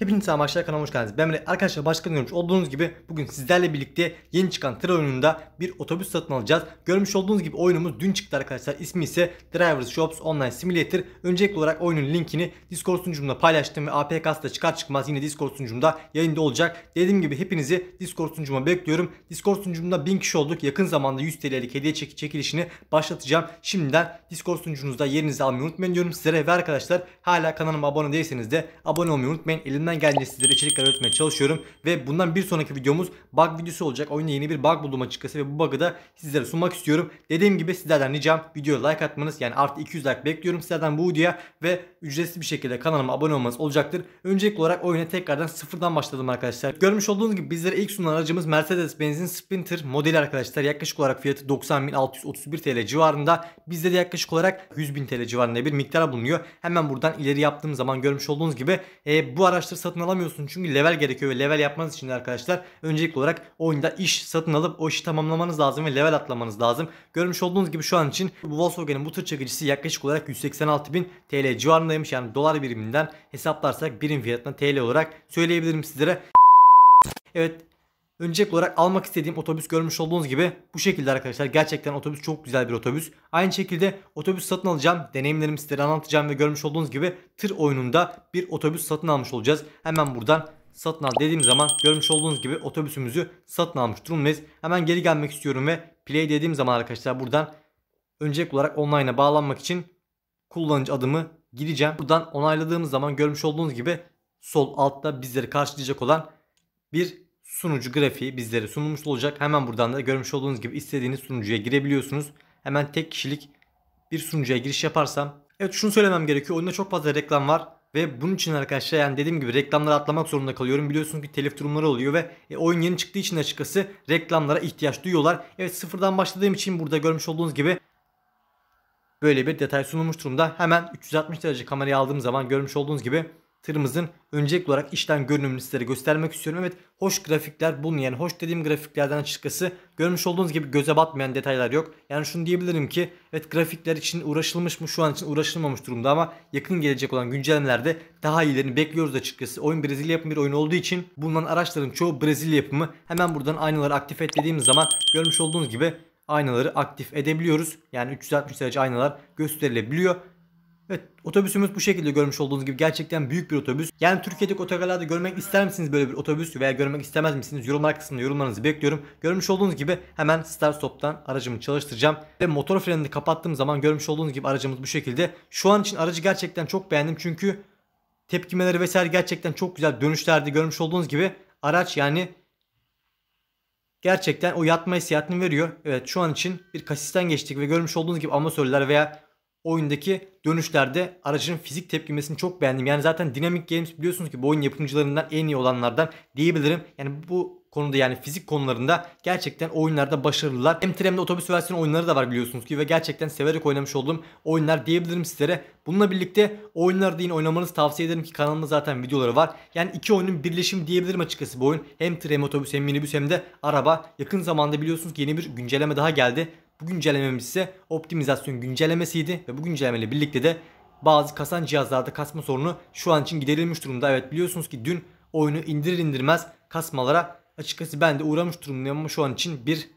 Hepiniz arkadaşlar kanalıma hoş geldiniz. Ben Mele. Arkadaşlar başka görmüş olduğunuz gibi bugün sizlerle birlikte yeni çıkan tır oyununda bir otobüs satın alacağız. Görmüş olduğunuz gibi oyunumuz dün çıktı arkadaşlar. İsmi ise Drivers Shops Online Simulator. Öncelikli olarak oyunun linkini Discord sunucumda paylaştım ve APK'sı da çıkar çıkmaz yine Discord sunucumda yayında olacak. Dediğim gibi hepinizi Discord sunucuma bekliyorum. Discord sunucumda 1000 kişi olduk. Yakın zamanda 100 TL'lik hediye çek çekilişini başlatacağım. Şimdiden Discord sunucunuzda yerinizi almayı unutmayın diyorum sizlere ve arkadaşlar hala kanalıma abone değilseniz de abone olmayı unutmayın. Elimden elimden geldiğince sizlere içerikler üretmeye çalışıyorum. Ve bundan bir sonraki videomuz bug videosu olacak. Oyunda yeni bir bug buldum açıkçası ve bu bug'ı da sizlere sunmak istiyorum. Dediğim gibi sizlerden ricam videoya like atmanız yani artı 200 like bekliyorum sizlerden bu videoya ve ücretsiz bir şekilde kanalıma abone olmanız olacaktır. Öncelikli olarak oyuna tekrardan sıfırdan başladım arkadaşlar. Görmüş olduğunuz gibi bizlere ilk sunulan aracımız Mercedes-Benz'in Sprinter modeli arkadaşlar. Yaklaşık olarak fiyatı 90.631 TL civarında. Bizde de yaklaşık olarak 100.000 TL civarında bir miktar bulunuyor. Hemen buradan ileri yaptığım zaman görmüş olduğunuz gibi e, bu araçtır satın alamıyorsun. Çünkü level gerekiyor ve level yapmanız için de arkadaşlar öncelikli olarak oyunda iş satın alıp o işi tamamlamanız lazım ve level atlamanız lazım. Görmüş olduğunuz gibi şu an için bu Volkswagen'in bu tır çekicisi yaklaşık olarak 186.000 TL civarındaymış. Yani dolar biriminden hesaplarsak birim fiyatına TL olarak söyleyebilirim sizlere. Evet Öncelikli olarak almak istediğim otobüs görmüş olduğunuz gibi bu şekilde arkadaşlar. Gerçekten otobüs çok güzel bir otobüs. Aynı şekilde otobüs satın alacağım. Deneyimlerimi sizlere anlatacağım ve görmüş olduğunuz gibi tır oyununda bir otobüs satın almış olacağız. Hemen buradan satın al dediğim zaman görmüş olduğunuz gibi otobüsümüzü satın almış durumdayız. Hemen geri gelmek istiyorum ve play dediğim zaman arkadaşlar buradan öncelikli olarak online'a bağlanmak için kullanıcı adımı gireceğim. Buradan onayladığımız zaman görmüş olduğunuz gibi sol altta bizleri karşılayacak olan bir sunucu grafiği bizlere sunulmuş olacak. Hemen buradan da görmüş olduğunuz gibi istediğiniz sunucuya girebiliyorsunuz. Hemen tek kişilik bir sunucuya giriş yaparsam. Evet şunu söylemem gerekiyor. Oyunda çok fazla reklam var. Ve bunun için arkadaşlar yani dediğim gibi reklamları atlamak zorunda kalıyorum. Biliyorsunuz ki telif durumları oluyor ve e, oyun yeni çıktığı için açıkçası reklamlara ihtiyaç duyuyorlar. Evet sıfırdan başladığım için burada görmüş olduğunuz gibi böyle bir detay sunulmuş durumda. Hemen 360 derece kamerayı aldığım zaman görmüş olduğunuz gibi tırımızın öncelikli olarak işten görünümünü sizlere göstermek istiyorum. Evet hoş grafikler bunun yani hoş dediğim grafiklerden açıkçası görmüş olduğunuz gibi göze batmayan detaylar yok. Yani şunu diyebilirim ki evet grafikler için uğraşılmış mı şu an için uğraşılmamış durumda ama yakın gelecek olan güncellemelerde daha iyilerini bekliyoruz açıkçası. Oyun Brezilya yapımı bir oyun olduğu için bulunan araçların çoğu Brezilya yapımı. Hemen buradan aynaları aktif et dediğimiz zaman görmüş olduğunuz gibi aynaları aktif edebiliyoruz. Yani 360 derece aynalar gösterilebiliyor. Evet otobüsümüz bu şekilde görmüş olduğunuz gibi gerçekten büyük bir otobüs. Yani Türkiye'deki otogarlarda görmek ister misiniz böyle bir otobüs veya görmek istemez misiniz? Yorumlar kısmında yorumlarınızı bekliyorum. Görmüş olduğunuz gibi hemen start Stop'tan aracımı çalıştıracağım. Ve motor frenini kapattığım zaman görmüş olduğunuz gibi aracımız bu şekilde. Şu an için aracı gerçekten çok beğendim çünkü tepkimeleri vesaire gerçekten çok güzel dönüşlerdi. Görmüş olduğunuz gibi araç yani gerçekten o yatma hissiyatını veriyor. Evet şu an için bir kasisten geçtik ve görmüş olduğunuz gibi amasörler veya oyundaki dönüşlerde aracın fizik tepkimesini çok beğendim. Yani zaten Dynamic Games biliyorsunuz ki bu oyun yapımcılarından en iyi olanlardan diyebilirim. Yani bu konuda yani fizik konularında gerçekten oyunlarda başarılılar. Hem tren de otobüs versiyonu oyunları da var biliyorsunuz ki ve gerçekten severek oynamış olduğum oyunlar diyebilirim sizlere. Bununla birlikte oyunları da yine oynamanızı tavsiye ederim ki kanalımda zaten videoları var. Yani iki oyunun birleşimi diyebilirim açıkçası bu oyun. Hem tren, otobüs hem minibüs hem de araba. Yakın zamanda biliyorsunuz ki yeni bir güncelleme daha geldi. Bu güncellememiz ise optimizasyon güncellemesiydi ve bu güncellemeyle birlikte de bazı kasan cihazlarda kasma sorunu şu an için giderilmiş durumda. Evet biliyorsunuz ki dün oyunu indirir indirmez kasmalara açıkçası ben de uğramış durumdayım ama şu an için bir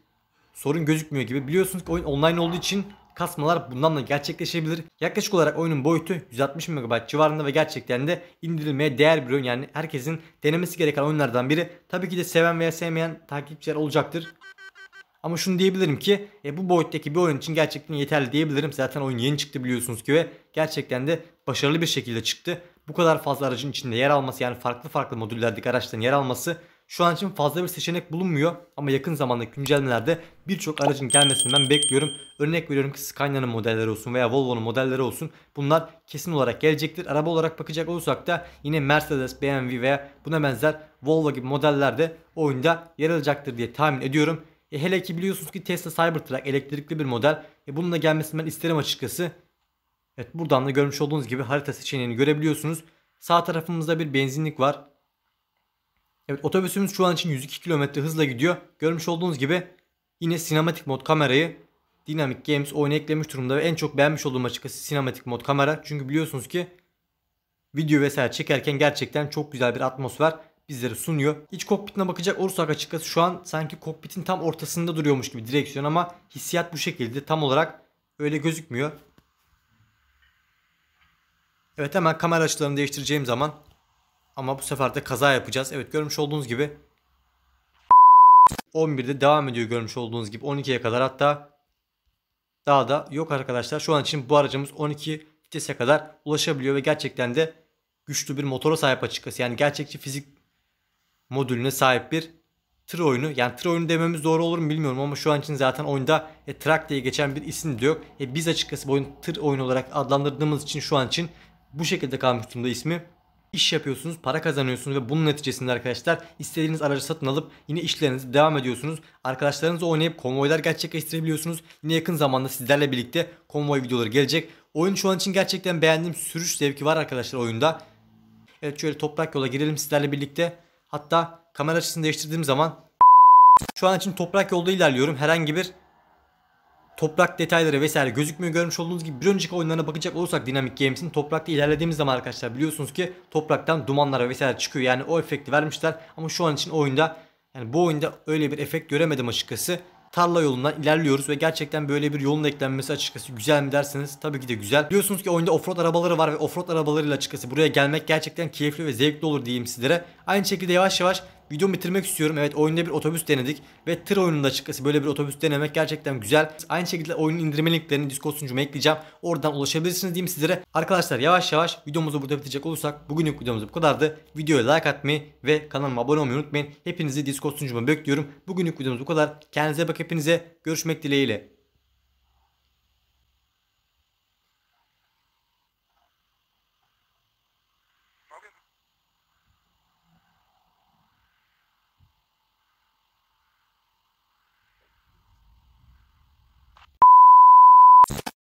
sorun gözükmüyor gibi. Biliyorsunuz ki oyun online olduğu için kasmalar bundan da gerçekleşebilir. Yaklaşık olarak oyunun boyutu 160 MB civarında ve gerçekten de indirilmeye değer bir oyun. Yani herkesin denemesi gereken oyunlardan biri. Tabii ki de seven veya sevmeyen takipçiler olacaktır. Ama şunu diyebilirim ki e, bu boyuttaki bir oyun için gerçekten yeterli diyebilirim. Zaten oyun yeni çıktı biliyorsunuz ki ve gerçekten de başarılı bir şekilde çıktı. Bu kadar fazla aracın içinde yer alması yani farklı farklı modüllerdeki araçların yer alması şu an için fazla bir seçenek bulunmuyor ama yakın zamanda güncellemelerde birçok aracın gelmesini ben bekliyorum. Örnek veriyorum ki Scania'nın modelleri olsun veya Volvo'nun modelleri olsun. Bunlar kesin olarak gelecektir. Araba olarak bakacak olursak da yine Mercedes, BMW veya buna benzer Volvo gibi modeller de oyunda yer alacaktır diye tahmin ediyorum. E hele ki biliyorsunuz ki Tesla Cybertruck elektrikli bir model. E da gelmesini ben isterim açıkçası. Evet buradan da görmüş olduğunuz gibi harita seçeneğini görebiliyorsunuz. Sağ tarafımızda bir benzinlik var. Evet otobüsümüz şu an için 102 km hızla gidiyor. Görmüş olduğunuz gibi yine sinematik mod kamerayı Dynamic Games oyuna eklemiş durumda ve en çok beğenmiş olduğum açıkçası sinematik mod kamera. Çünkü biliyorsunuz ki video vesaire çekerken gerçekten çok güzel bir atmosfer bizlere sunuyor. İç kokpitine bakacak olursak açıkçası şu an sanki kokpitin tam ortasında duruyormuş gibi direksiyon ama hissiyat bu şekilde. Tam olarak öyle gözükmüyor. Evet hemen kamera açılarını değiştireceğim zaman ama bu sefer de kaza yapacağız. Evet görmüş olduğunuz gibi 11'de devam ediyor görmüş olduğunuz gibi 12'ye kadar hatta daha da yok arkadaşlar. Şu an için bu aracımız 12 vitese kadar ulaşabiliyor ve gerçekten de güçlü bir motora sahip açıkçası. Yani gerçekçi fizik modülüne sahip bir tır oyunu. Yani tır oyunu dememiz doğru olur mu bilmiyorum ama şu an için zaten oyunda e, track diye geçen bir isim de yok. E, biz açıkçası bu oyunu tır oyunu olarak adlandırdığımız için şu an için bu şekilde kalmış durumda ismi. İş yapıyorsunuz, para kazanıyorsunuz ve bunun neticesinde arkadaşlar istediğiniz aracı satın alıp yine işlerinizi devam ediyorsunuz. Arkadaşlarınızla oynayıp konvoylar gerçekleştirebiliyorsunuz. Yine yakın zamanda sizlerle birlikte konvoy videoları gelecek. Oyun şu an için gerçekten beğendiğim sürüş zevki var arkadaşlar oyunda. Evet şöyle toprak yola girelim sizlerle birlikte. Hatta kamera açısını değiştirdiğim zaman şu an için toprak yolda ilerliyorum. Herhangi bir toprak detayları vesaire gözükmüyor. Görmüş olduğunuz gibi bir önceki oyunlarına bakacak olursak Dynamic Games'in toprakta ilerlediğimiz zaman arkadaşlar biliyorsunuz ki topraktan dumanlara vesaire çıkıyor. Yani o efekti vermişler ama şu an için oyunda yani bu oyunda öyle bir efekt göremedim açıkçası tarla yolundan ilerliyoruz ve gerçekten böyle bir yolun eklenmesi açıkçası güzel mi derseniz tabii ki de güzel. Biliyorsunuz ki oyunda offroad arabaları var ve offroad arabalarıyla açıkçası buraya gelmek gerçekten keyifli ve zevkli olur diyeyim sizlere. Aynı şekilde yavaş yavaş Videomu bitirmek istiyorum. Evet oyunda bir otobüs denedik ve tır oyununda çıkması böyle bir otobüs denemek gerçekten güzel. Aynı şekilde oyunun indirme linklerini Discord sunucuma ekleyeceğim. Oradan ulaşabilirsiniz diyeyim sizlere. Arkadaşlar yavaş yavaş videomuzu burada bitirecek olursak bugünlük videomuz bu kadardı. Videoya like atmayı ve kanalıma abone olmayı unutmayın. Hepinizi Discord sunucuma bekliyorum. Bugünlük videomuz bu kadar. Kendinize bak hepinize. Görüşmek dileğiyle.